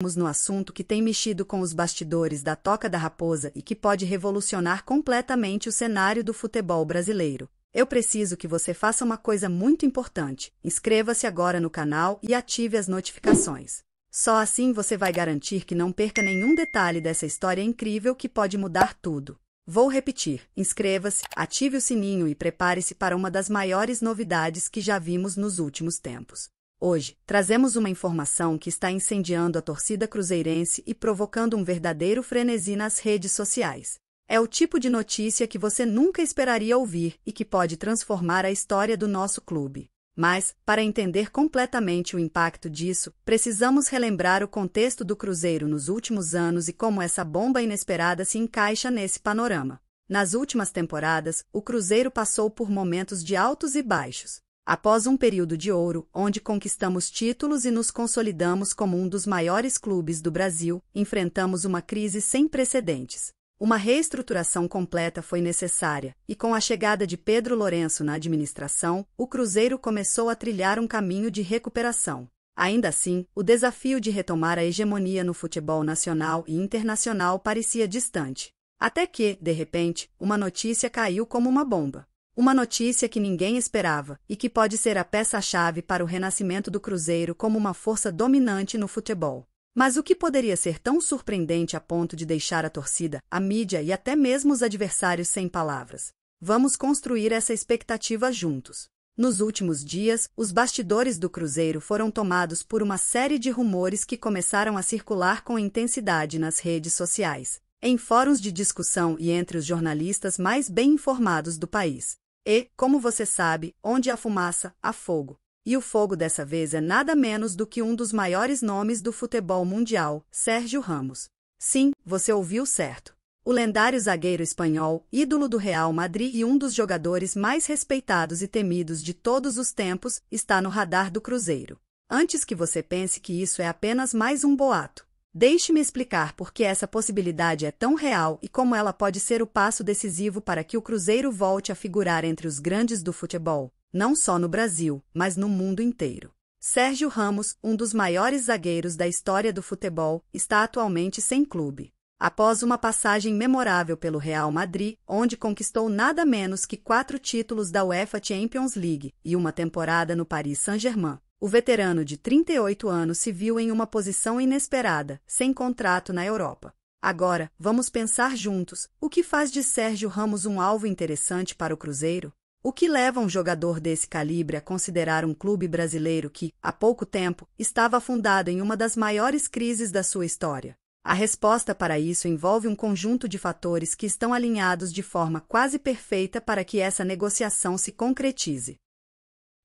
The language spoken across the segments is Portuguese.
Vamos no assunto que tem mexido com os bastidores da Toca da Raposa e que pode revolucionar completamente o cenário do futebol brasileiro. Eu preciso que você faça uma coisa muito importante: inscreva-se agora no canal e ative as notificações. Só assim você vai garantir que não perca nenhum detalhe dessa história incrível que pode mudar tudo. Vou repetir: inscreva-se, ative o sininho e prepare-se para uma das maiores novidades que já vimos nos últimos tempos. Hoje, trazemos uma informação que está incendiando a torcida cruzeirense e provocando um verdadeiro frenesi nas redes sociais. É o tipo de notícia que você nunca esperaria ouvir e que pode transformar a história do nosso clube. Mas, para entender completamente o impacto disso, precisamos relembrar o contexto do Cruzeiro nos últimos anos e como essa bomba inesperada se encaixa nesse panorama. Nas últimas temporadas, o Cruzeiro passou por momentos de altos e baixos após um período de ouro, onde conquistamos títulos e nos consolidamos como um dos maiores clubes do Brasil, enfrentamos uma crise sem precedentes. Uma reestruturação completa foi necessária, e com a chegada de Pedro Lourenço na administração, o Cruzeiro começou a trilhar um caminho de recuperação. Ainda assim, o desafio de retomar a hegemonia no futebol nacional e internacional parecia distante. Até que, de repente, uma notícia caiu como uma bomba. Uma notícia que ninguém esperava e que pode ser a peça-chave para o renascimento do Cruzeiro como uma força dominante no futebol. Mas o que poderia ser tão surpreendente a ponto de deixar a torcida, a mídia e até mesmo os adversários sem palavras? Vamos construir essa expectativa juntos. Nos últimos dias, os bastidores do Cruzeiro foram tomados por uma série de rumores que começaram a circular com intensidade nas redes sociais, em fóruns de discussão e entre os jornalistas mais bem informados do país. E, como você sabe, onde há fumaça, há fogo. E o fogo dessa vez é nada menos do que um dos maiores nomes do futebol mundial, Sérgio Ramos. Sim, você ouviu certo. O lendário zagueiro espanhol, ídolo do Real Madrid e um dos jogadores mais respeitados e temidos de todos os tempos, está no radar do Cruzeiro. Antes que você pense que isso é apenas mais um boato, Deixe-me explicar por que essa possibilidade é tão real e como ela pode ser o passo decisivo para que o Cruzeiro volte a figurar entre os grandes do futebol, não só no Brasil, mas no mundo inteiro. Sérgio Ramos, um dos maiores zagueiros da história do futebol, está atualmente sem clube. Após uma passagem memorável pelo Real Madrid, onde conquistou nada menos que quatro títulos da UEFA Champions League e uma temporada no Paris Saint-Germain, o veterano de 38 anos se viu em uma posição inesperada, sem contrato na Europa. Agora, vamos pensar juntos, o que faz de Sérgio Ramos um alvo interessante para o Cruzeiro? O que leva um jogador desse calibre a considerar um clube brasileiro que, há pouco tempo, estava afundado em uma das maiores crises da sua história? A resposta para isso envolve um conjunto de fatores que estão alinhados de forma quase perfeita para que essa negociação se concretize.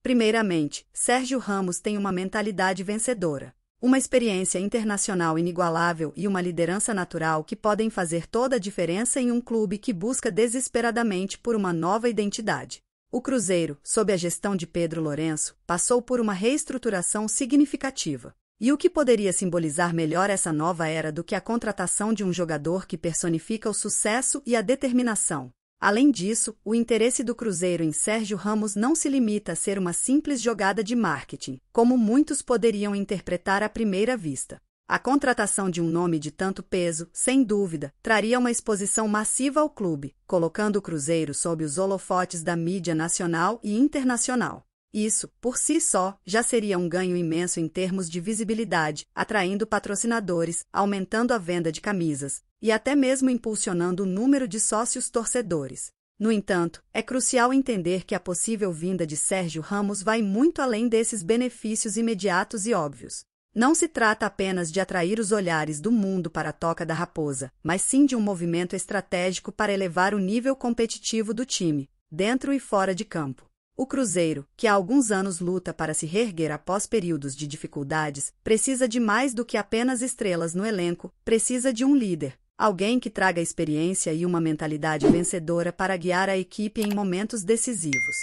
Primeiramente, Sérgio Ramos tem uma mentalidade vencedora. Uma experiência internacional inigualável e uma liderança natural que podem fazer toda a diferença em um clube que busca desesperadamente por uma nova identidade. O Cruzeiro, sob a gestão de Pedro Lourenço, passou por uma reestruturação significativa. E o que poderia simbolizar melhor essa nova era do que a contratação de um jogador que personifica o sucesso e a determinação? Além disso, o interesse do Cruzeiro em Sérgio Ramos não se limita a ser uma simples jogada de marketing, como muitos poderiam interpretar à primeira vista. A contratação de um nome de tanto peso, sem dúvida, traria uma exposição massiva ao clube, colocando o Cruzeiro sob os holofotes da mídia nacional e internacional. Isso, por si só, já seria um ganho imenso em termos de visibilidade, atraindo patrocinadores, aumentando a venda de camisas e até mesmo impulsionando o número de sócios torcedores. No entanto, é crucial entender que a possível vinda de Sérgio Ramos vai muito além desses benefícios imediatos e óbvios. Não se trata apenas de atrair os olhares do mundo para a Toca da Raposa, mas sim de um movimento estratégico para elevar o nível competitivo do time, dentro e fora de campo. O Cruzeiro, que há alguns anos luta para se reerguer após períodos de dificuldades, precisa de mais do que apenas estrelas no elenco, precisa de um líder. Alguém que traga experiência e uma mentalidade vencedora para guiar a equipe em momentos decisivos.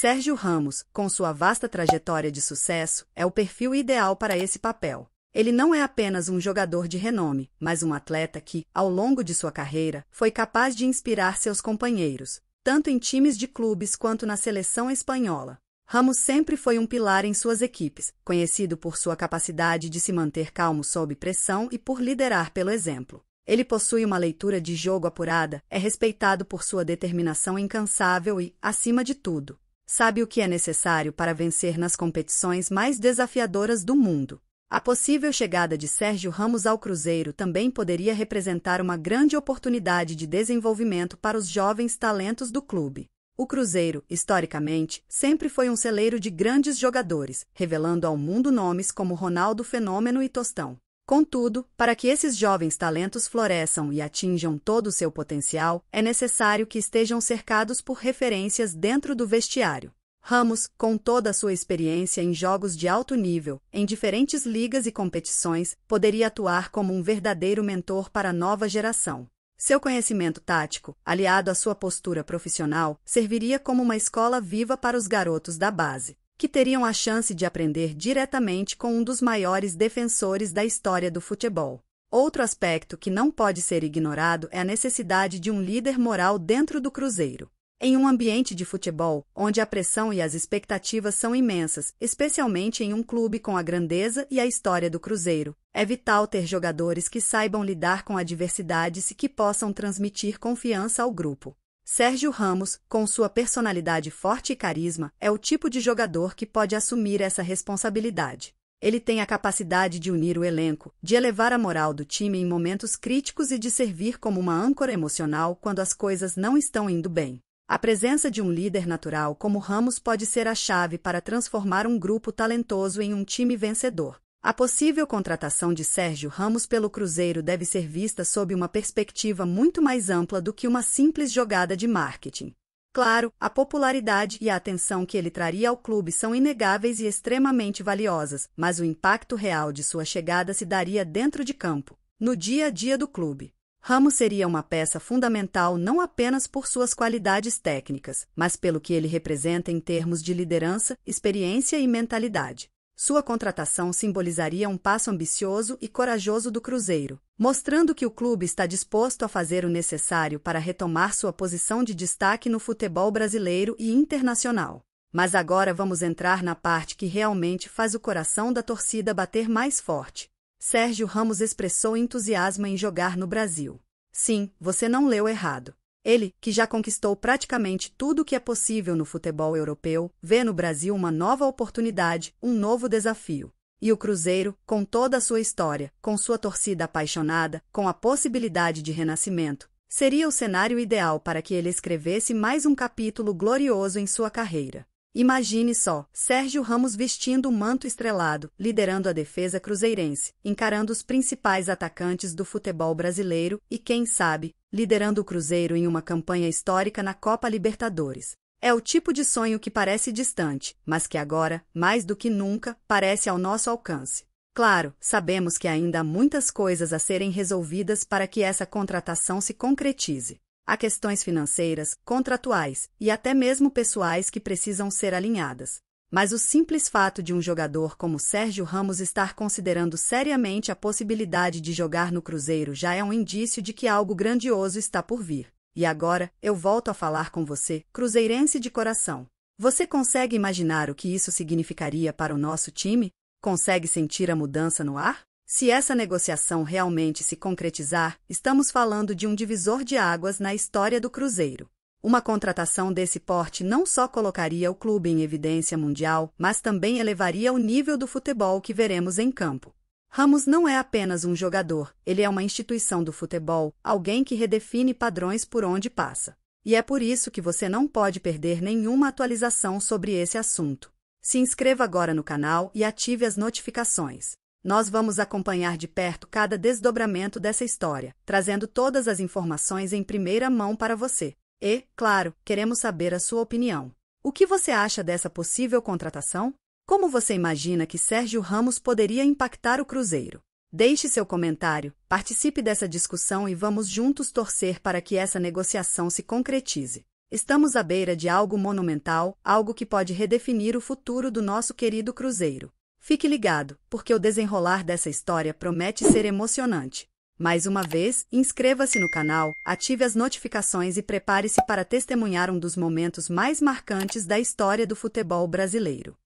Sérgio Ramos, com sua vasta trajetória de sucesso, é o perfil ideal para esse papel. Ele não é apenas um jogador de renome, mas um atleta que, ao longo de sua carreira, foi capaz de inspirar seus companheiros, tanto em times de clubes quanto na seleção espanhola. Ramos sempre foi um pilar em suas equipes, conhecido por sua capacidade de se manter calmo sob pressão e por liderar pelo exemplo. Ele possui uma leitura de jogo apurada, é respeitado por sua determinação incansável e, acima de tudo, sabe o que é necessário para vencer nas competições mais desafiadoras do mundo. A possível chegada de Sérgio Ramos ao Cruzeiro também poderia representar uma grande oportunidade de desenvolvimento para os jovens talentos do clube. O Cruzeiro, historicamente, sempre foi um celeiro de grandes jogadores, revelando ao mundo nomes como Ronaldo Fenômeno e Tostão. Contudo, para que esses jovens talentos floresçam e atinjam todo o seu potencial, é necessário que estejam cercados por referências dentro do vestiário. Ramos, com toda a sua experiência em jogos de alto nível, em diferentes ligas e competições, poderia atuar como um verdadeiro mentor para a nova geração. Seu conhecimento tático, aliado à sua postura profissional, serviria como uma escola viva para os garotos da base, que teriam a chance de aprender diretamente com um dos maiores defensores da história do futebol. Outro aspecto que não pode ser ignorado é a necessidade de um líder moral dentro do Cruzeiro. Em um ambiente de futebol, onde a pressão e as expectativas são imensas, especialmente em um clube com a grandeza e a história do Cruzeiro, é vital ter jogadores que saibam lidar com adversidades e que possam transmitir confiança ao grupo. Sérgio Ramos, com sua personalidade forte e carisma, é o tipo de jogador que pode assumir essa responsabilidade. Ele tem a capacidade de unir o elenco, de elevar a moral do time em momentos críticos e de servir como uma âncora emocional quando as coisas não estão indo bem. A presença de um líder natural como Ramos pode ser a chave para transformar um grupo talentoso em um time vencedor. A possível contratação de Sérgio Ramos pelo Cruzeiro deve ser vista sob uma perspectiva muito mais ampla do que uma simples jogada de marketing. Claro, a popularidade e a atenção que ele traria ao clube são inegáveis e extremamente valiosas, mas o impacto real de sua chegada se daria dentro de campo, no dia a dia do clube. Ramos seria uma peça fundamental não apenas por suas qualidades técnicas, mas pelo que ele representa em termos de liderança, experiência e mentalidade. Sua contratação simbolizaria um passo ambicioso e corajoso do Cruzeiro, mostrando que o clube está disposto a fazer o necessário para retomar sua posição de destaque no futebol brasileiro e internacional. Mas agora vamos entrar na parte que realmente faz o coração da torcida bater mais forte Sérgio Ramos expressou entusiasmo em jogar no Brasil. Sim, você não leu errado. Ele, que já conquistou praticamente tudo o que é possível no futebol europeu, vê no Brasil uma nova oportunidade, um novo desafio. E o Cruzeiro, com toda a sua história, com sua torcida apaixonada, com a possibilidade de renascimento, seria o cenário ideal para que ele escrevesse mais um capítulo glorioso em sua carreira. Imagine só, Sérgio Ramos vestindo o um manto estrelado, liderando a defesa cruzeirense, encarando os principais atacantes do futebol brasileiro e, quem sabe, liderando o Cruzeiro em uma campanha histórica na Copa Libertadores. É o tipo de sonho que parece distante, mas que agora, mais do que nunca, parece ao nosso alcance. Claro, sabemos que ainda há muitas coisas a serem resolvidas para que essa contratação se concretize. Há questões financeiras, contratuais e até mesmo pessoais que precisam ser alinhadas. Mas o simples fato de um jogador como Sérgio Ramos estar considerando seriamente a possibilidade de jogar no Cruzeiro já é um indício de que algo grandioso está por vir. E agora, eu volto a falar com você, cruzeirense de coração. Você consegue imaginar o que isso significaria para o nosso time? Consegue sentir a mudança no ar? Se essa negociação realmente se concretizar, estamos falando de um divisor de águas na história do Cruzeiro. Uma contratação desse porte não só colocaria o clube em evidência mundial, mas também elevaria o nível do futebol que veremos em campo. Ramos não é apenas um jogador, ele é uma instituição do futebol, alguém que redefine padrões por onde passa. E é por isso que você não pode perder nenhuma atualização sobre esse assunto. Se inscreva agora no canal e ative as notificações. Nós vamos acompanhar de perto cada desdobramento dessa história, trazendo todas as informações em primeira mão para você. E, claro, queremos saber a sua opinião. O que você acha dessa possível contratação? Como você imagina que Sérgio Ramos poderia impactar o Cruzeiro? Deixe seu comentário, participe dessa discussão e vamos juntos torcer para que essa negociação se concretize. Estamos à beira de algo monumental, algo que pode redefinir o futuro do nosso querido Cruzeiro. Fique ligado, porque o desenrolar dessa história promete ser emocionante. Mais uma vez, inscreva-se no canal, ative as notificações e prepare-se para testemunhar um dos momentos mais marcantes da história do futebol brasileiro.